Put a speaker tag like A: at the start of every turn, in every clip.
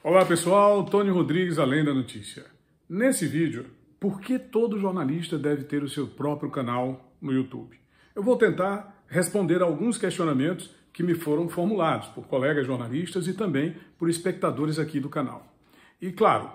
A: Olá pessoal, Tony Rodrigues, Além da Notícia. Nesse vídeo, por que todo jornalista deve ter o seu próprio canal no YouTube? Eu vou tentar responder alguns questionamentos que me foram formulados por colegas jornalistas e também por espectadores aqui do canal. E claro,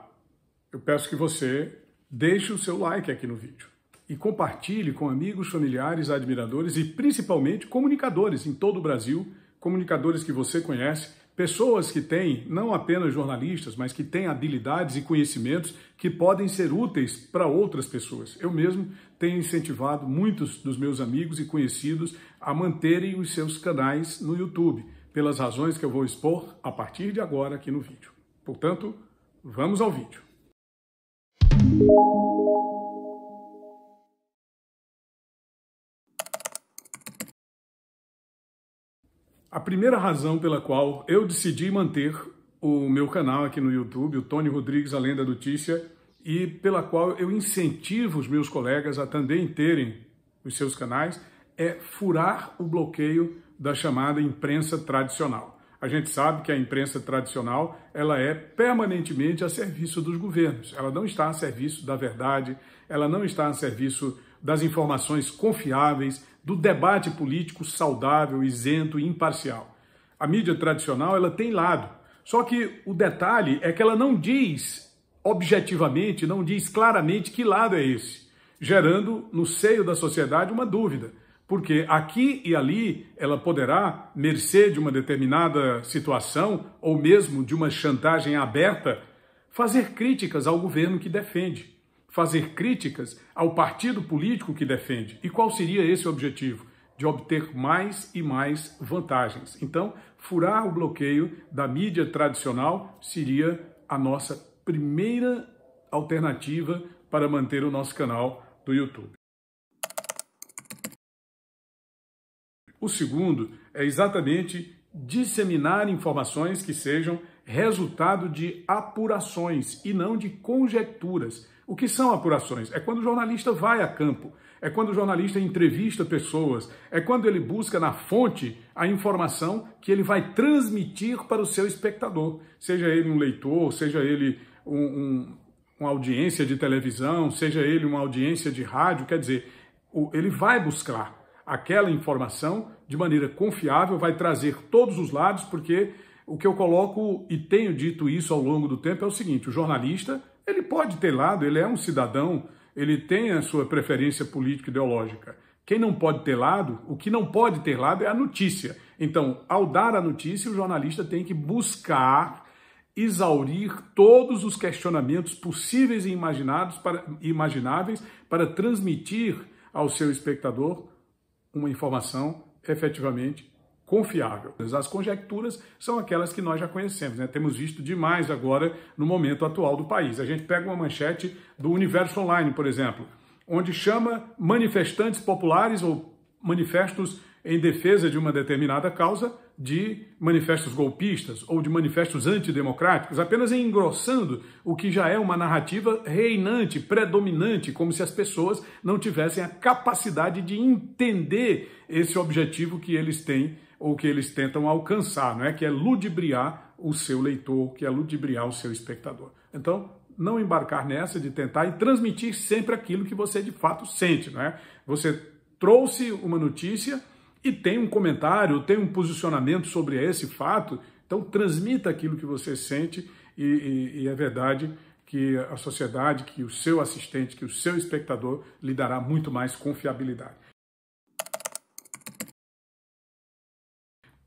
A: eu peço que você deixe o seu like aqui no vídeo e compartilhe com amigos, familiares, admiradores e principalmente comunicadores em todo o Brasil, comunicadores que você conhece Pessoas que têm, não apenas jornalistas, mas que têm habilidades e conhecimentos que podem ser úteis para outras pessoas. Eu mesmo tenho incentivado muitos dos meus amigos e conhecidos a manterem os seus canais no YouTube, pelas razões que eu vou expor a partir de agora aqui no vídeo. Portanto, vamos ao vídeo. A primeira razão pela qual eu decidi manter o meu canal aqui no YouTube, o Tony Rodrigues Além da Notícia, e pela qual eu incentivo os meus colegas a também terem os seus canais, é furar o bloqueio da chamada imprensa tradicional. A gente sabe que a imprensa tradicional ela é permanentemente a serviço dos governos. Ela não está a serviço da verdade, ela não está a serviço das informações confiáveis, do debate político saudável, isento e imparcial. A mídia tradicional ela tem lado, só que o detalhe é que ela não diz objetivamente, não diz claramente que lado é esse, gerando no seio da sociedade uma dúvida, porque aqui e ali ela poderá, mercê de uma determinada situação ou mesmo de uma chantagem aberta, fazer críticas ao governo que defende fazer críticas ao partido político que defende. E qual seria esse objetivo? De obter mais e mais vantagens. Então, furar o bloqueio da mídia tradicional seria a nossa primeira alternativa para manter o nosso canal do YouTube. O segundo é exatamente disseminar informações que sejam resultado de apurações e não de conjecturas. O que são apurações? É quando o jornalista vai a campo, é quando o jornalista entrevista pessoas, é quando ele busca na fonte a informação que ele vai transmitir para o seu espectador, seja ele um leitor, seja ele um, um, uma audiência de televisão, seja ele uma audiência de rádio, quer dizer, ele vai buscar aquela informação de maneira confiável, vai trazer todos os lados, porque o que eu coloco e tenho dito isso ao longo do tempo é o seguinte: o jornalista ele pode ter lado, ele é um cidadão, ele tem a sua preferência política ideológica. Quem não pode ter lado, o que não pode ter lado é a notícia. Então, ao dar a notícia, o jornalista tem que buscar exaurir todos os questionamentos possíveis e imaginados para, imagináveis para transmitir ao seu espectador uma informação efetivamente confiável. As conjecturas são aquelas que nós já conhecemos, né? temos visto demais agora no momento atual do país. A gente pega uma manchete do Universo Online, por exemplo, onde chama manifestantes populares ou manifestos em defesa de uma determinada causa de manifestos golpistas ou de manifestos antidemocráticos, apenas engrossando o que já é uma narrativa reinante, predominante, como se as pessoas não tivessem a capacidade de entender esse objetivo que eles têm ou que eles tentam alcançar, não é? Que é ludibriar o seu leitor, que é ludibriar o seu espectador. Então, não embarcar nessa de tentar e transmitir sempre aquilo que você de fato sente, não é? Você trouxe uma notícia e tem um comentário, tem um posicionamento sobre esse fato, então transmita aquilo que você sente e, e, e é verdade que a sociedade, que o seu assistente, que o seu espectador lhe dará muito mais confiabilidade.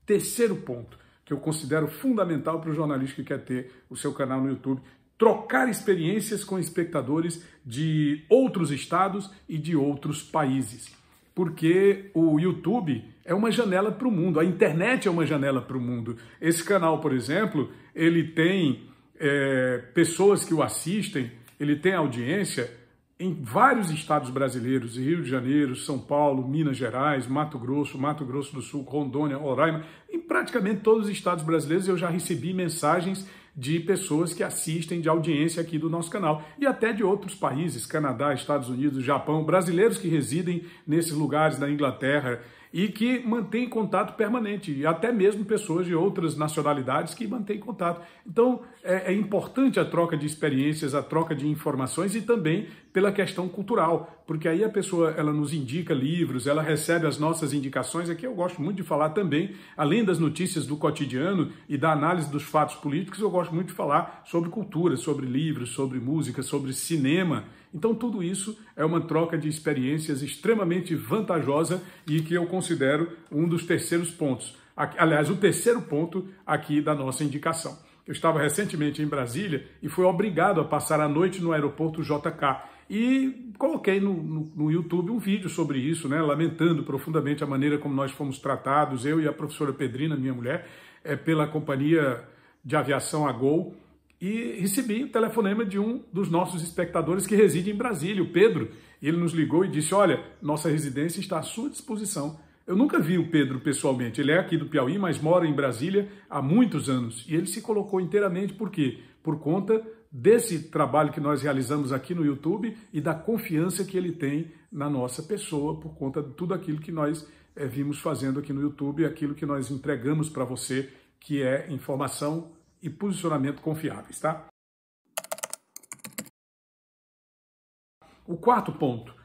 A: Terceiro ponto que eu considero fundamental para o jornalista que quer ter o seu canal no YouTube, trocar experiências com espectadores de outros estados e de outros países. Porque o YouTube é uma janela para o mundo, a internet é uma janela para o mundo. Esse canal, por exemplo, ele tem é, pessoas que o assistem, ele tem audiência em vários estados brasileiros, Rio de Janeiro, São Paulo, Minas Gerais, Mato Grosso, Mato Grosso do Sul, Rondônia, Roraima, em praticamente todos os estados brasileiros eu já recebi mensagens de pessoas que assistem de audiência aqui do nosso canal e até de outros países, Canadá, Estados Unidos, Japão, brasileiros que residem nesses lugares na Inglaterra, e que mantém contato permanente, e até mesmo pessoas de outras nacionalidades que mantêm contato. Então, é, é, importante a troca de experiências, a troca de informações e também pela questão cultural, porque aí a pessoa ela nos indica livros, ela recebe as nossas indicações. Aqui eu gosto muito de falar também, além das notícias do cotidiano e da análise dos fatos políticos, eu gosto muito de falar sobre cultura, sobre livros, sobre música, sobre cinema. Então, tudo isso é uma troca de experiências extremamente vantajosa e que eu considero um dos terceiros pontos. Aliás, o terceiro ponto aqui da nossa indicação. Eu estava recentemente em Brasília e fui obrigado a passar a noite no aeroporto JK. E coloquei no, no, no, YouTube um vídeo sobre isso, né, lamentando profundamente a maneira como nós fomos tratados, eu e a professora Pedrina, minha mulher, é, pela companhia de aviação a Gol. E recebi o telefonema de um dos nossos espectadores que reside em Brasília, o Pedro. ele nos ligou e disse: Olha, nossa residência está à sua disposição eu nunca vi o Pedro pessoalmente. Ele é aqui do Piauí, mas mora em Brasília há muitos anos. E ele se colocou inteiramente por quê? Por conta desse trabalho que nós realizamos aqui no YouTube e da confiança que ele tem na nossa pessoa por conta de tudo aquilo que nós é, vimos fazendo aqui no YouTube, aquilo que nós entregamos para você, que é informação e posicionamento confiáveis, tá? O quarto ponto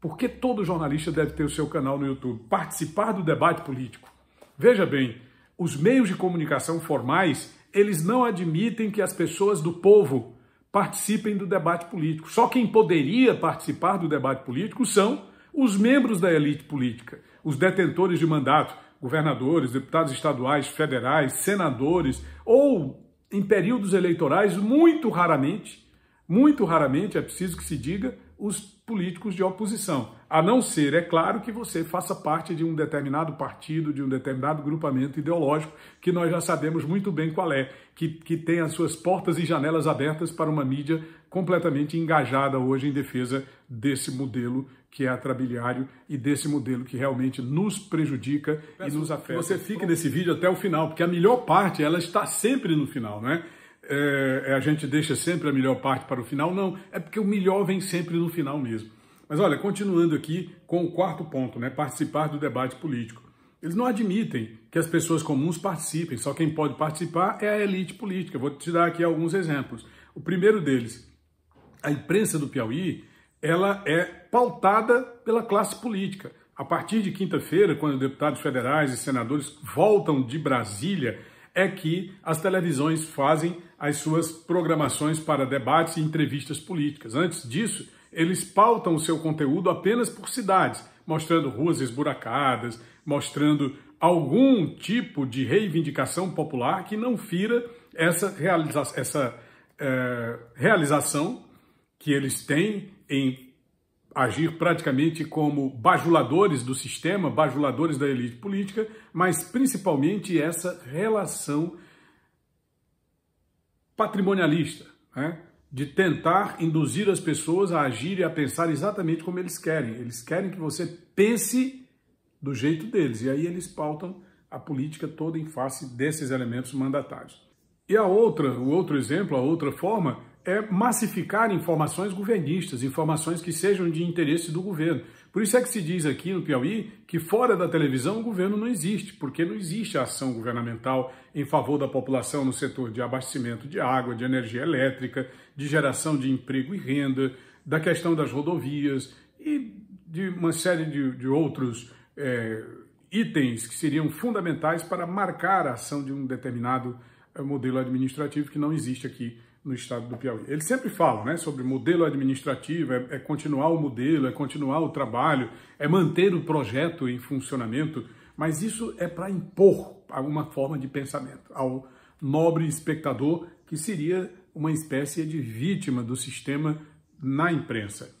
A: por que todo jornalista deve ter o seu canal no YouTube? Participar do debate político. Veja bem, os meios de comunicação formais, eles não admitem que as pessoas do povo participem do debate político. Só quem poderia participar do debate político são os membros da elite política, os detentores de mandato, governadores, deputados estaduais, federais, senadores, ou em períodos eleitorais, muito raramente, muito raramente, é preciso que se diga, os políticos de oposição. A não ser, é claro, que você faça parte de um determinado partido, de um determinado grupamento ideológico, que nós já sabemos muito bem qual é, que, que tem as suas portas e janelas abertas para uma mídia completamente engajada hoje em defesa desse modelo que é atrabiliário e desse modelo que realmente nos prejudica Peço e nos afeta. Que você fique nesse vídeo até o final, porque a melhor parte ela está sempre no final, não é? É, é, a gente deixa sempre a melhor parte para o final. Não, é porque o melhor vem sempre no final mesmo. Mas olha, continuando aqui com o quarto ponto, né, participar do debate político. Eles não admitem que as pessoas comuns participem, só quem pode participar é a elite política. Vou te dar aqui alguns exemplos. O primeiro deles, a imprensa do Piauí, ela é pautada pela classe política. A partir de quinta-feira, quando deputados federais e senadores voltam de Brasília é que as televisões fazem as suas programações para debates e entrevistas políticas. Antes disso, eles pautam o seu conteúdo apenas por cidades, mostrando ruas esburacadas, mostrando algum tipo de reivindicação popular que não fira essa, realiza essa é, realização que eles têm em agir praticamente como bajuladores do sistema, bajuladores da elite política, mas principalmente essa relação patrimonialista, né? de tentar induzir as pessoas a agir e a pensar exatamente como eles querem. Eles querem que você pense do jeito deles, e aí eles pautam a política toda em face desses elementos mandatários. E a outra, o outro exemplo, a outra forma é massificar informações governistas, informações que sejam de interesse do governo. Por isso é que se diz aqui no Piauí que fora da televisão o governo não existe, porque não existe ação governamental em favor da população no setor de abastecimento de água, de energia elétrica, de geração de emprego e renda, da questão das rodovias e de uma série de, de outros é, itens que seriam fundamentais para marcar a ação de um determinado é, modelo administrativo que não existe aqui no estado do Piauí. Eles sempre falam né, sobre modelo administrativo, é, é, continuar o modelo, é continuar o trabalho, é manter o projeto em funcionamento, mas isso é para impor alguma forma de pensamento ao nobre espectador, que seria uma espécie de vítima do sistema na imprensa.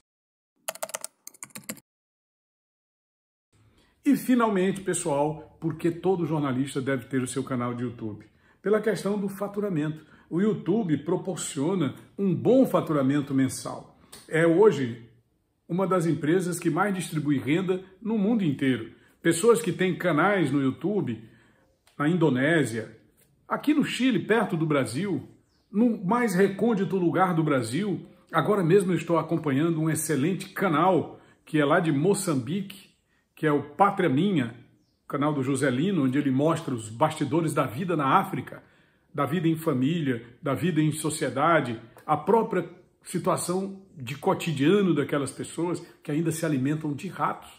A: E finalmente, pessoal, porque todo jornalista deve ter o seu canal de YouTube? Pela questão do faturamento o YouTube proporciona um bom faturamento mensal. É hoje uma das empresas que mais distribui renda no mundo inteiro. Pessoas que têm canais no YouTube, na Indonésia, aqui no Chile, perto do Brasil, no mais recôndito lugar do Brasil. Agora mesmo estou acompanhando um excelente canal que é lá de Moçambique, que é o Pátria Minha, canal do Joselino, onde ele mostra os bastidores da vida na África da vida em família, da vida em sociedade, a própria situação de cotidiano daquelas pessoas que ainda se alimentam de ratos,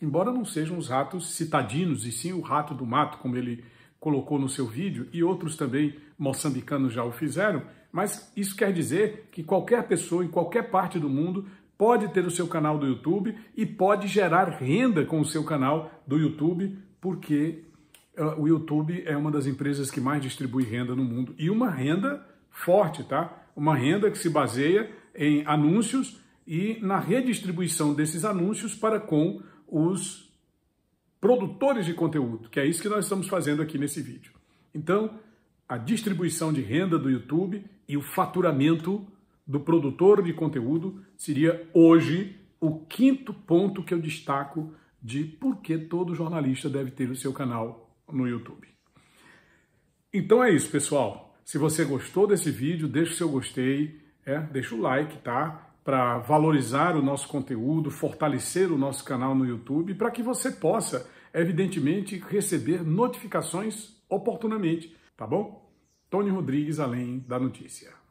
A: embora não sejam os ratos citadinos, e sim o rato do mato, como ele colocou no seu vídeo, e outros também moçambicanos já o fizeram, mas isso quer dizer que qualquer pessoa em qualquer parte do mundo pode ter o seu canal do YouTube e pode gerar renda com o seu canal do YouTube, porque ah, o YouTube é uma das empresas que mais distribui renda no mundo e uma renda forte, tá? Uma renda que se baseia em anúncios e na redistribuição desses anúncios para com os produtores de conteúdo, que é isso que nós estamos fazendo aqui nesse vídeo. Então, a distribuição de renda do YouTube e o faturamento do produtor de conteúdo seria hoje o quinto ponto que eu destaco de por que todo jornalista deve ter o seu canal no YouTube. Então é isso, pessoal. Se você gostou desse vídeo, deixa o seu gostei, é, deixa o like, tá? Para valorizar o nosso conteúdo, fortalecer o nosso canal no YouTube, para que você possa, evidentemente, receber notificações oportunamente, tá bom? Tony Rodrigues, além da notícia.